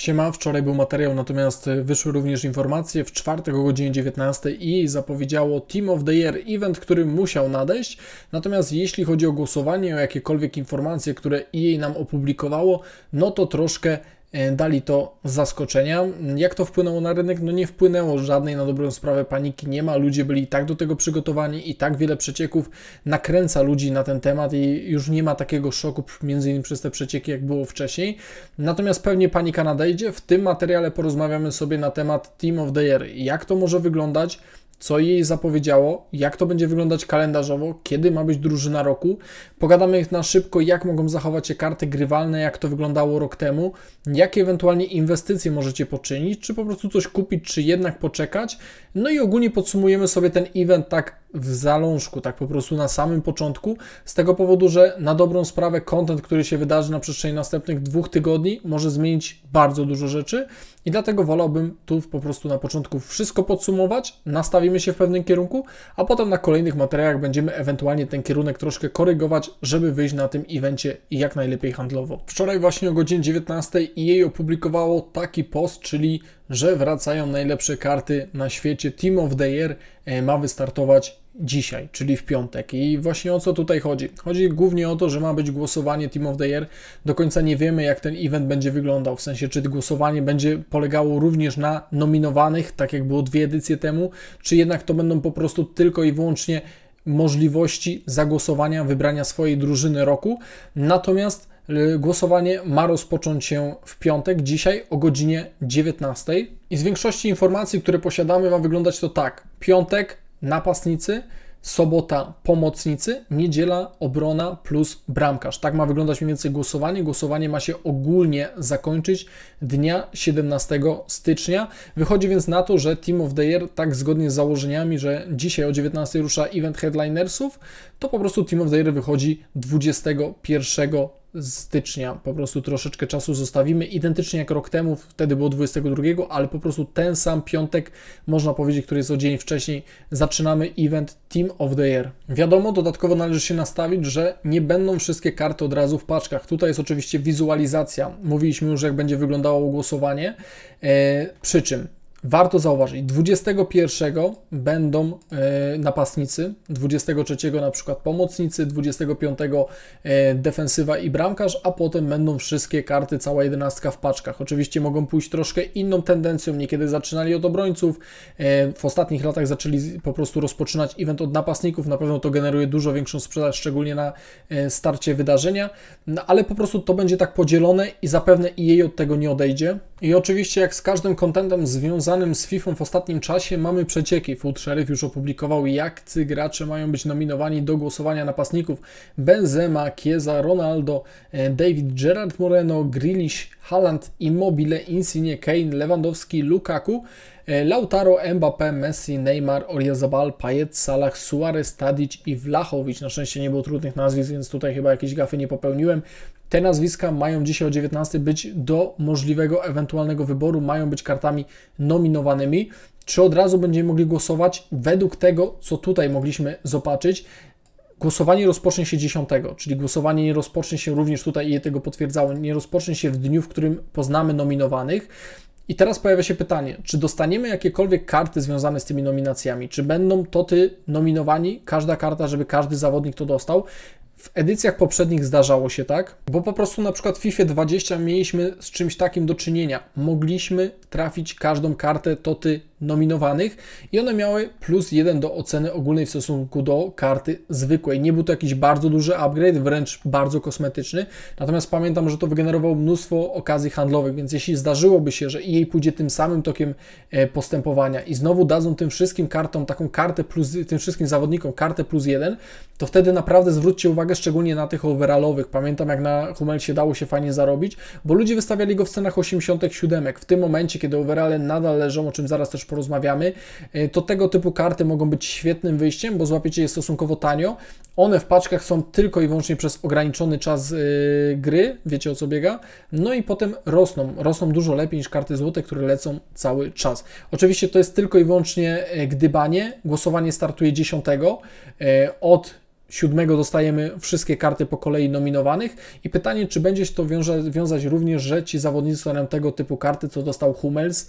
Siema, wczoraj był materiał, natomiast e, wyszły również informacje w czwartek o godzinie 19 i zapowiedziało Team of the Year event, który musiał nadejść. Natomiast jeśli chodzi o głosowanie, o jakiekolwiek informacje, które EA nam opublikowało, no to troszkę E, dali to z zaskoczenia. Jak to wpłynęło na rynek? No nie wpłynęło żadnej na dobrą sprawę paniki nie ma. Ludzie byli i tak do tego przygotowani i tak wiele przecieków nakręca ludzi na ten temat i już nie ma takiego szoku między innymi przez te przecieki jak było wcześniej. Natomiast pewnie panika nadejdzie. W tym materiale porozmawiamy sobie na temat Team of the Year. Jak to może wyglądać? co jej zapowiedziało, jak to będzie wyglądać kalendarzowo, kiedy ma być drużyna roku. Pogadamy na szybko, jak mogą zachować się karty grywalne, jak to wyglądało rok temu, jakie ewentualnie inwestycje możecie poczynić, czy po prostu coś kupić, czy jednak poczekać. No i ogólnie podsumujemy sobie ten event tak w zalążku, tak po prostu na samym początku, z tego powodu, że na dobrą sprawę kontent, który się wydarzy na przestrzeni następnych dwóch tygodni, może zmienić bardzo dużo rzeczy i dlatego wolałbym tu po prostu na początku wszystko podsumować, nastawimy się w pewnym kierunku, a potem na kolejnych materiałach będziemy ewentualnie ten kierunek troszkę korygować, żeby wyjść na tym evencie jak najlepiej handlowo. Wczoraj właśnie o godzinie 19 jej opublikowało taki post, czyli że wracają najlepsze karty na świecie. Team of the Year e, ma wystartować dzisiaj, czyli w piątek. I właśnie o co tutaj chodzi? Chodzi głównie o to, że ma być głosowanie Team of the Year. Do końca nie wiemy, jak ten event będzie wyglądał, w sensie, czy głosowanie będzie polegało również na nominowanych, tak jak było dwie edycje temu, czy jednak to będą po prostu tylko i wyłącznie możliwości zagłosowania, wybrania swojej drużyny roku. Natomiast y, Głosowanie ma rozpocząć się w piątek, dzisiaj o godzinie 19. I z większości informacji, które posiadamy, ma wyglądać to tak. Piątek, napastnicy, sobota pomocnicy, niedziela obrona plus bramkarz. Tak ma wyglądać mniej więcej głosowanie. Głosowanie ma się ogólnie zakończyć dnia 17 stycznia. Wychodzi więc na to, że Team of the Year, tak zgodnie z założeniami, że dzisiaj o 19 rusza event headlinersów, to po prostu Team of the Year wychodzi 21 stycznia po prostu troszeczkę czasu zostawimy, identycznie jak rok temu, wtedy było 22, ale po prostu ten sam piątek, można powiedzieć, który jest o dzień wcześniej, zaczynamy event Team of the Year. Wiadomo, dodatkowo należy się nastawić, że nie będą wszystkie karty od razu w paczkach. Tutaj jest oczywiście wizualizacja. Mówiliśmy już, jak będzie wyglądało głosowanie, eee, przy czym warto zauważyć, 21 będą e, napastnicy, 23 na przykład pomocnicy, 25 e, defensywa i bramkarz, a potem będą wszystkie karty, cała jedenastka w paczkach. Oczywiście mogą pójść troszkę inną tendencją, niekiedy zaczynali od obrońców, e, w ostatnich latach zaczęli po prostu rozpoczynać event od napastników, na pewno to generuje dużo większą sprzedaż, szczególnie na starcie wydarzenia, no, ale po prostu to będzie tak podzielone i zapewne i jej od tego nie odejdzie. I oczywiście jak z każdym kontentem związanym związanym z FIFA w ostatnim czasie mamy przecieki. Foot Sheriff już opublikował, jak ci gracze mają być nominowani do głosowania napastników. Benzema, Chiesa, Ronaldo, e, David, Gerard Moreno, Grilish, Haaland, Immobile, Insigne, Kane, Lewandowski, Lukaku, e, Lautaro, Mbappé, Messi, Neymar, Oriazabal, Payet, Salah, Suarez, Tadic i Vlachowicz. Na szczęście nie było trudnych nazwisk, więc tutaj chyba jakieś gafy nie popełniłem. Te nazwiska mają dzisiaj o 19 być do możliwego ewentualnego wyboru, mają być kartami nominowanymi. Czy od razu będziemy mogli głosować według tego, co tutaj mogliśmy zobaczyć? Głosowanie rozpocznie się 10, czyli głosowanie nie rozpocznie się również tutaj i tego potwierdzało, nie rozpocznie się w dniu, w którym poznamy nominowanych. I teraz pojawia się pytanie, czy dostaniemy jakiekolwiek karty związane z tymi nominacjami? Czy będą to ty nominowani, każda karta, żeby każdy zawodnik to dostał? W edycjach poprzednich zdarzało się tak, bo po prostu na przykład w FIFA 20 mieliśmy z czymś takim do czynienia. Mogliśmy trafić każdą kartę toty nominowanych i one miały plus 1 do oceny ogólnej w stosunku do karty zwykłej. Nie był to jakiś bardzo duży upgrade, wręcz bardzo kosmetyczny, natomiast pamiętam, że to wygenerowało mnóstwo okazji handlowych, więc jeśli zdarzyłoby się, że jej pójdzie tym samym tokiem e, postępowania i znowu dadzą tym wszystkim kartom taką kartę plus, tym wszystkim zawodnikom kartę plus 1, to wtedy naprawdę zwróćcie uwagę szczególnie na tych overallowych. Pamiętam jak na się dało się fajnie zarobić, bo ludzie wystawiali go w cenach 87. W tym momencie, kiedy overale nadal leżą, o czym zaraz też porozmawiamy, e, to tego typu karty mogą być świetnym wyjściem, bo złapiecie je stosunkowo tanio. One w paczkach są tylko i wyłącznie przez ograniczony czas e, gry, wiecie o co biega, no i potem rosną. Rosną dużo lepiej niż karty złote, które lecą cały czas. Oczywiście to jest tylko i wyłącznie e, gdybanie. Głosowanie startuje 10. Od siódmego dostajemy wszystkie karty po kolei nominowanych i pytanie, czy będzie się to wiąże, wiązać również, że ci zawodnicy dostaną tego typu karty, co dostał Hummels.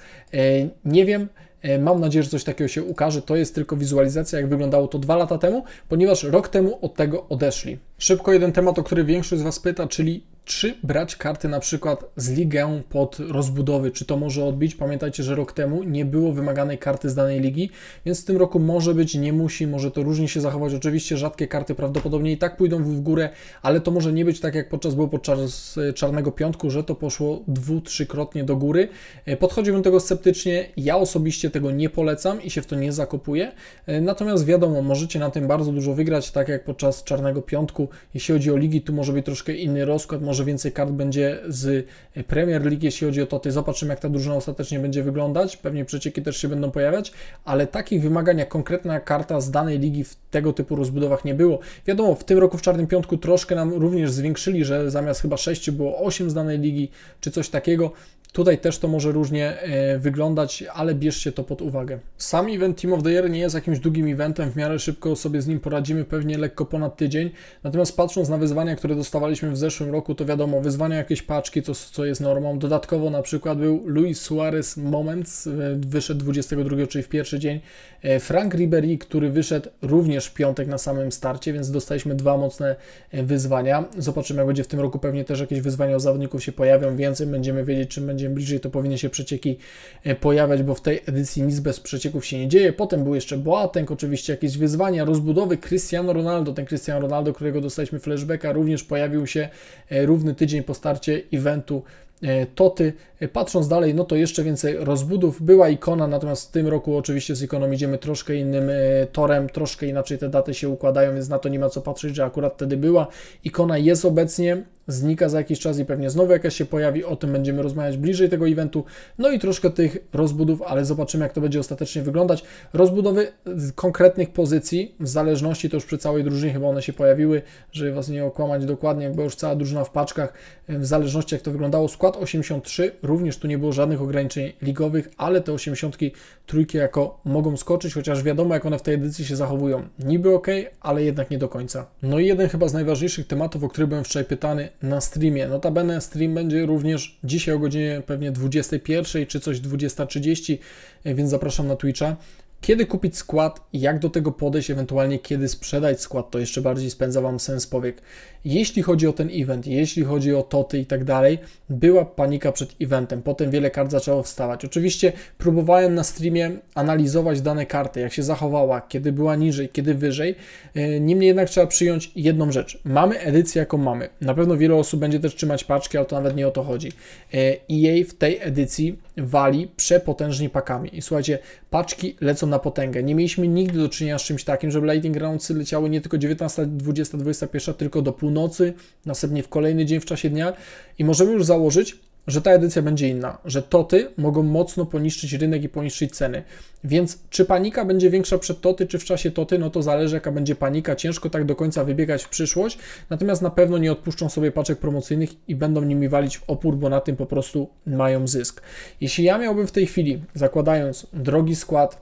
Nie wiem, E, mam nadzieję, że coś takiego się ukaże. To jest tylko wizualizacja, jak wyglądało to dwa lata temu, ponieważ rok temu od tego odeszli. Szybko jeden temat, o który większość z Was pyta, czyli czy brać karty na przykład z ligę pod rozbudowy, czy to może odbić? Pamiętajcie, że rok temu nie było wymaganej karty z danej ligi, więc w tym roku może być, nie musi, może to różnie się zachować. Oczywiście rzadkie karty prawdopodobnie i tak pójdą w górę, ale to może nie być tak jak podczas było podczas e, Czarnego Piątku, że to poszło dwu, trzykrotnie do góry. E, podchodziłbym tego sceptycznie, ja osobiście tego nie polecam i się w to nie zakopuję. E, natomiast wiadomo, możecie na tym bardzo dużo wygrać, tak jak podczas Czarnego Piątku. Jeśli chodzi o ligi, tu może być troszkę inny rozkład, może może więcej kart będzie z Premier League, jeśli chodzi o to, Zobaczymy, jak ta drużyna ostatecznie będzie wyglądać. Pewnie przecieki też się będą pojawiać, ale takich wymagań jak konkretna karta z danej ligi w tego typu rozbudowach nie było. Wiadomo, w tym roku w Czarnym Piątku troszkę nam również zwiększyli, że zamiast chyba 6 było 8 z danej ligi, czy coś takiego. Tutaj też to może różnie e, wyglądać, ale bierzcie to pod uwagę. Sam event Team of the Year nie jest jakimś długim eventem, w miarę szybko sobie z nim poradzimy, pewnie lekko ponad tydzień. Natomiast patrząc na wyzwania, które dostawaliśmy w zeszłym roku, to wiadomo, wyzwania jakieś paczki, co, co jest normą. Dodatkowo na przykład był Luis Suarez Moments, e, wyszedł 22, czyli w pierwszy dzień. E, Frank Ribery, który wyszedł również w piątek na samym starcie, więc dostaliśmy dwa mocne wyzwania. Zobaczymy, jak będzie w tym roku, pewnie też jakieś wyzwania o zawodników się pojawią, więcej będziemy wiedzieć, czym będzie będziemy bliżej, to powinny się przecieki e, pojawiać, bo w tej edycji nic bez przecieków się nie dzieje. Potem był jeszcze Boateng, oczywiście jakieś wyzwania, rozbudowy Cristiano Ronaldo. Ten Cristiano Ronaldo, którego dostaliśmy flashbacka, również pojawił się e, równy tydzień po starcie eventu E, Toty. E, patrząc dalej, no to jeszcze więcej rozbudów. Była ikona, natomiast w tym roku oczywiście z ikoną idziemy troszkę innym e, torem, troszkę inaczej te daty się układają, więc na to nie ma co patrzeć, że akurat wtedy była. Ikona jest obecnie, znika za jakiś czas i pewnie znowu jakaś się pojawi, o tym będziemy rozmawiać bliżej tego eventu, no i troszkę tych rozbudów, ale zobaczymy jak to będzie ostatecznie wyglądać. Rozbudowy konkretnych pozycji, w zależności to już przy całej drużynie chyba one się pojawiły, żeby Was nie okłamać dokładnie, bo już cała drużyna w paczkach, w zależności jak to wyglądało, skład Skład 83, również tu nie było żadnych ograniczeń ligowych, ale te 83 jako mogą skoczyć, chociaż wiadomo jak one w tej edycji się zachowują. Niby ok, ale jednak nie do końca. No i jeden chyba z najważniejszych tematów, o który byłem wczoraj pytany na streamie. Notabene stream będzie również dzisiaj o godzinie pewnie 21 czy coś 20.30, więc zapraszam na Twitcha. Kiedy kupić skład jak do tego podejść, ewentualnie kiedy sprzedać skład, to jeszcze bardziej spędza Wam sens powiek. Jeśli chodzi o ten event, jeśli chodzi o toty i tak dalej, była panika przed eventem, potem wiele kart zaczęło wstawać. Oczywiście próbowałem na streamie analizować dane karty, jak się zachowała, kiedy była niżej, kiedy wyżej. E, niemniej jednak trzeba przyjąć jedną rzecz. Mamy edycję, jaką mamy. Na pewno wiele osób będzie też trzymać paczki, ale to nawet nie o to chodzi. E, I jej w tej edycji wali przepotężnie pakami. I słuchajcie, paczki lecą na potęgę. Nie mieliśmy nigdy do czynienia z czymś takim, żeby Lightning Roundsy leciały nie tylko 19, 20, 21, tylko do północy, następnie w kolejny dzień w czasie dnia. I możemy już założyć, że ta edycja będzie inna, że toty mogą mocno poniszczyć rynek i poniszczyć ceny. Więc czy panika będzie większa przed toty, czy w czasie toty, no to zależy jaka będzie panika. Ciężko tak do końca wybiegać w przyszłość, natomiast na pewno nie odpuszczą sobie paczek promocyjnych i będą nimi walić w opór, bo na tym po prostu mają zysk. Jeśli ja miałbym w tej chwili, zakładając drogi skład,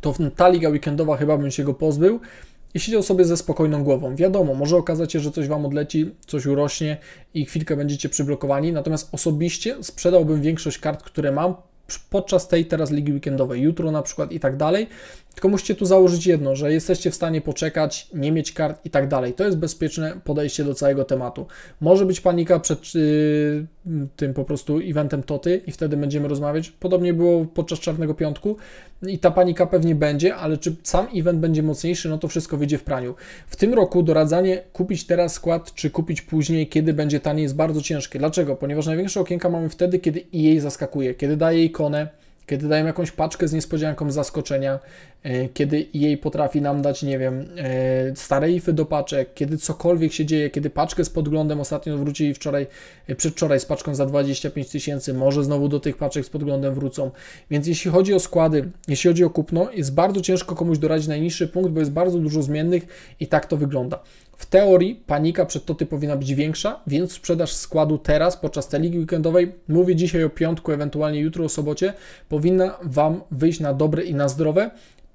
to ta liga weekendowa chyba bym się go pozbył, i siedział sobie ze spokojną głową. Wiadomo, może okazać się, że coś Wam odleci, coś urośnie i chwilkę będziecie przyblokowani, natomiast osobiście sprzedałbym większość kart, które mam podczas tej teraz ligi weekendowej, jutro na przykład i tak dalej, tylko musicie tu założyć jedno, że jesteście w stanie poczekać, nie mieć kart i tak dalej. To jest bezpieczne podejście do całego tematu. Może być panika przed yy, tym po prostu eventem Toty i wtedy będziemy rozmawiać. Podobnie było podczas Czarnego Piątku i ta panika pewnie będzie, ale czy sam event będzie mocniejszy, no to wszystko wyjdzie w praniu. W tym roku doradzanie kupić teraz skład, czy kupić później, kiedy będzie taniej jest bardzo ciężkie. Dlaczego? Ponieważ największe okienka mamy wtedy, kiedy jej zaskakuje, kiedy daje ikonę, kiedy daje jakąś paczkę z niespodzianką zaskoczenia, E, kiedy jej potrafi nam dać, nie wiem, e, stare ify do paczek, kiedy cokolwiek się dzieje, kiedy paczkę z podglądem ostatnio wrócili wczoraj, e, przedwczoraj z paczką za 25 tysięcy, może znowu do tych paczek z podglądem wrócą. Więc jeśli chodzi o składy, jeśli chodzi o kupno, jest bardzo ciężko komuś doradzić najniższy punkt, bo jest bardzo dużo zmiennych i tak to wygląda. W teorii panika przed Toty powinna być większa, więc sprzedaż składu teraz podczas tej ligi weekendowej, mówię dzisiaj o piątku, ewentualnie jutro o sobocie, powinna Wam wyjść na dobre i na zdrowe.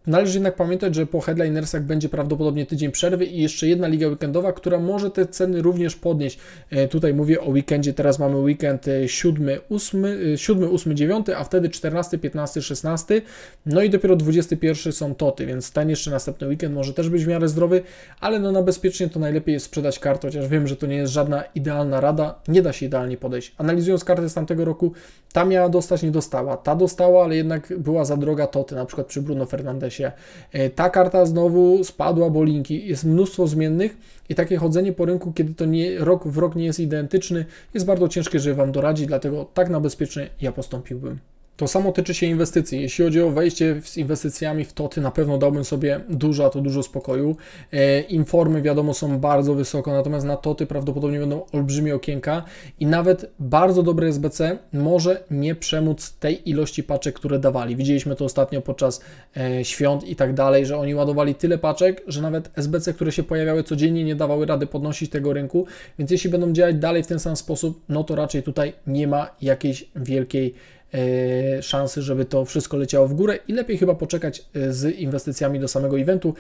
Należy jednak pamiętać, że po headlinersach będzie prawdopodobnie tydzień przerwy i jeszcze jedna liga weekendowa, która może te ceny również podnieść. E, tutaj mówię o weekendzie, teraz mamy weekend 7, 8, 7, 8 9, a wtedy 14, 15, 16, no i dopiero 21 są toty, więc ten jeszcze następny weekend może też być w miarę zdrowy, ale no na bezpiecznie to najlepiej jest sprzedać kartę, chociaż wiem, że to nie jest żadna idealna rada, nie da się idealnie podejść. Analizując kartę z tamtego roku, ta miała dostać, nie dostała, ta dostała, ale jednak była za droga toty, na przykład przy Bruno Fernandesie. E, ta karta znowu spadła, bo linki. Jest mnóstwo zmiennych i takie chodzenie po rynku, kiedy to nie, rok w rok nie jest identyczny, jest bardzo ciężkie, żeby Wam doradzić, dlatego tak na bezpiecznie ja postąpiłbym. To samo tyczy się inwestycji. Jeśli chodzi o wejście z inwestycjami w toty, na pewno dałbym sobie dużo, a to dużo spokoju. E, informy, wiadomo, są bardzo wysoko, natomiast na toty prawdopodobnie będą olbrzymie okienka i nawet bardzo dobry SBC może nie przemóc tej ilości paczek, które dawali. Widzieliśmy to ostatnio podczas e, świąt i tak dalej, że oni ładowali tyle paczek, że nawet SBC, które się pojawiały codziennie, nie dawały rady podnosić tego rynku. Więc jeśli będą działać dalej w ten sam sposób, no to raczej tutaj nie ma jakiejś wielkiej E, szansy, żeby to wszystko leciało w górę i lepiej chyba poczekać e, z inwestycjami do samego eventu.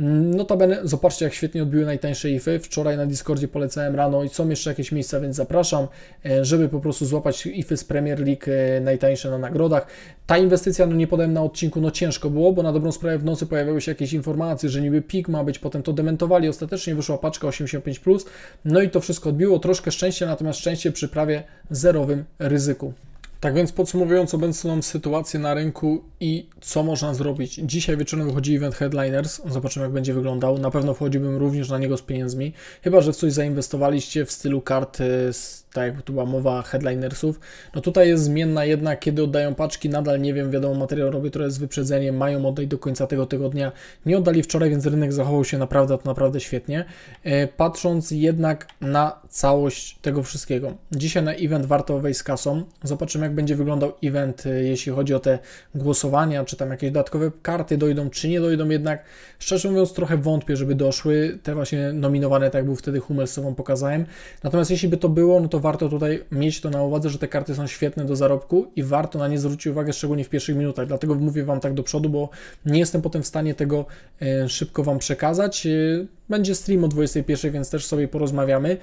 Mm, notabene, zobaczcie jak świetnie odbiły najtańsze IFy. Wczoraj na Discordzie polecałem rano i są jeszcze jakieś miejsca, więc zapraszam, e, żeby po prostu złapać IFy z Premier League najtańsze na nagrodach. Ta inwestycja, no nie podałem na odcinku, no ciężko było, bo na dobrą sprawę w nocy pojawiały się jakieś informacje, że niby pik ma być, potem to dementowali, ostatecznie wyszła paczka 85+, no i to wszystko odbiło, troszkę szczęścia, natomiast szczęście przy prawie zerowym ryzyku. Tak więc podsumowując obecną sytuację na rynku i co można zrobić. Dzisiaj wieczorem wychodzi event Headliners, zobaczymy jak będzie wyglądał. Na pewno wchodziłbym również na niego z pieniędzmi, chyba że w coś zainwestowaliście w stylu karty z tak jak tu była mowa headlinersów. No tutaj jest zmienna jednak, kiedy oddają paczki, nadal nie wiem, wiadomo, materiał robię trochę z wyprzedzeniem, mają oddać do końca tego tygodnia. Nie oddali wczoraj, więc rynek zachował się naprawdę, to naprawdę świetnie. E, patrząc jednak na całość tego wszystkiego. Dzisiaj na event warto wejść z kasą. Zobaczymy, jak będzie wyglądał event, e, jeśli chodzi o te głosowania, czy tam jakieś dodatkowe karty dojdą, czy nie dojdą jednak. Szczerze mówiąc, trochę wątpię, żeby doszły te właśnie nominowane, tak jak był wtedy Hummel, pokazałem. Natomiast jeśli by to było, no to warto tutaj mieć to na uwadze, że te karty są świetne do zarobku i warto na nie zwrócić uwagę, szczególnie w pierwszych minutach. Dlatego mówię Wam tak do przodu, bo nie jestem potem w stanie tego e, szybko Wam przekazać. E, będzie stream o 21, więc też sobie porozmawiamy.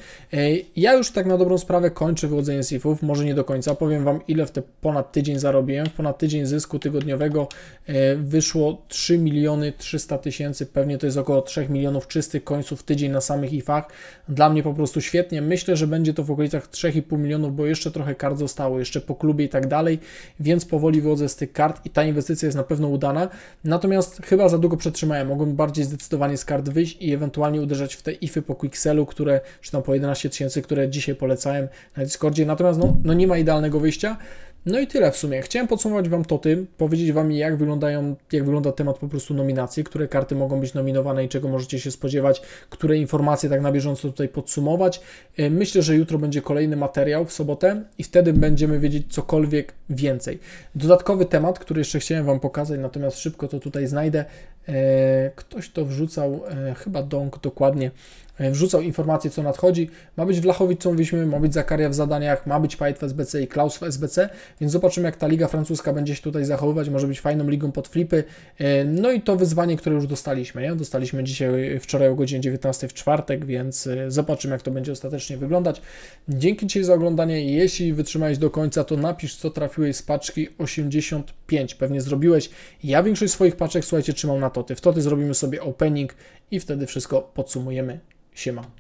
Ja już tak na dobrą sprawę kończę wyłodzenie SIF-ów, może nie do końca. Powiem Wam, ile w te ponad tydzień zarobiłem. W ponad tydzień zysku tygodniowego e, wyszło 3 miliony 300 tysięcy, pewnie to jest około 3 milionów czystych końców tydzień na samych IF-ach. Dla mnie po prostu świetnie. Myślę, że będzie to w okolicach 3,5 milionów, bo jeszcze trochę kart zostało, jeszcze po klubie i tak dalej, więc powoli wyłodzę z tych kart i ta inwestycja jest na pewno udana. Natomiast chyba za długo przetrzymałem. Mogłem bardziej zdecydowanie z kart wyjść i ewentualnie ewentualnie uderzać w te ify po Quixelu, które, czy tam po 11 tysięcy, które dzisiaj polecałem na Discordzie. Natomiast no, no nie ma idealnego wyjścia. No i tyle w sumie. Chciałem podsumować Wam to tym, powiedzieć Wam jak wyglądają, jak wygląda temat po prostu nominacji, które karty mogą być nominowane i czego możecie się spodziewać, które informacje tak na bieżąco tutaj podsumować. E, myślę, że jutro będzie kolejny materiał w sobotę i wtedy będziemy wiedzieć cokolwiek więcej. Dodatkowy temat, który jeszcze chciałem Wam pokazać, natomiast szybko to tutaj znajdę. E, ktoś to wrzucał, e, chyba Dong dokładnie. E, wrzucał informacje, co nadchodzi. Ma być Wlachowicz, co mówiliśmy, ma być Zakaria w zadaniach, ma być Pajet w SBC i Klaus w SBC, więc zobaczymy, jak ta liga francuska będzie się tutaj zachowywać. Może być fajną ligą pod flipy. E, no i to wyzwanie, które już dostaliśmy, nie? Dostaliśmy dzisiaj, wczoraj o godzinie 19 w czwartek, więc e, zobaczymy, jak to będzie ostatecznie wyglądać. Dzięki Ci za oglądanie. Jeśli wytrzymałeś do końca, to napisz, co trafiłeś z paczki 85. Pewnie zrobiłeś. Ja większość swoich paczek, słuchajcie, trzymam na toty. W toty zrobimy sobie opening i wtedy wszystko podsumujemy. 是吗？